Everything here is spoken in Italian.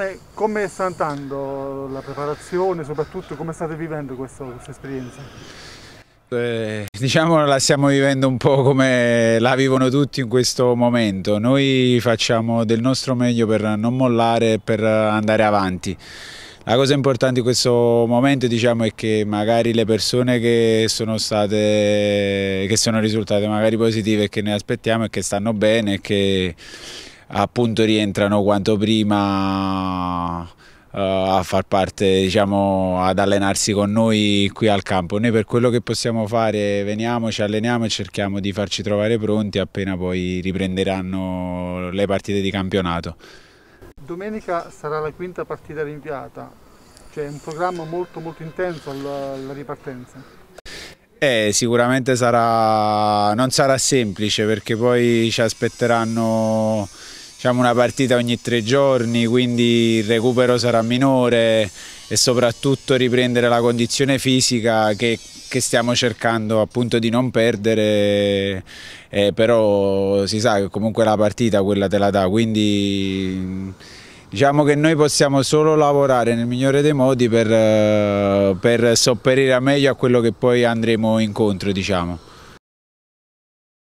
Antonio, come sta andando la preparazione, soprattutto come state vivendo questa, questa esperienza? Eh, diciamo la stiamo vivendo un po' come la vivono tutti in questo momento. Noi facciamo del nostro meglio per non mollare e per andare avanti. La cosa importante in questo momento diciamo, è che magari le persone che sono, state, che sono risultate magari positive e che ne aspettiamo e che stanno bene e che appunto rientrano quanto prima eh, a far parte, diciamo, ad allenarsi con noi qui al campo. Noi per quello che possiamo fare veniamo, ci alleniamo e cerchiamo di farci trovare pronti appena poi riprenderanno le partite di campionato. Domenica sarà la quinta partita rinviata, cioè un programma molto molto intenso alla ripartenza. Eh, sicuramente sarà, non sarà semplice perché poi ci aspetteranno diciamo, una partita ogni tre giorni, quindi il recupero sarà minore e soprattutto riprendere la condizione fisica che, che stiamo cercando appunto di non perdere, eh, però si sa che comunque la partita quella te la dà, quindi diciamo che noi possiamo solo lavorare nel migliore dei modi per, eh, per sopperire meglio a quello che poi andremo incontro. Diciamo.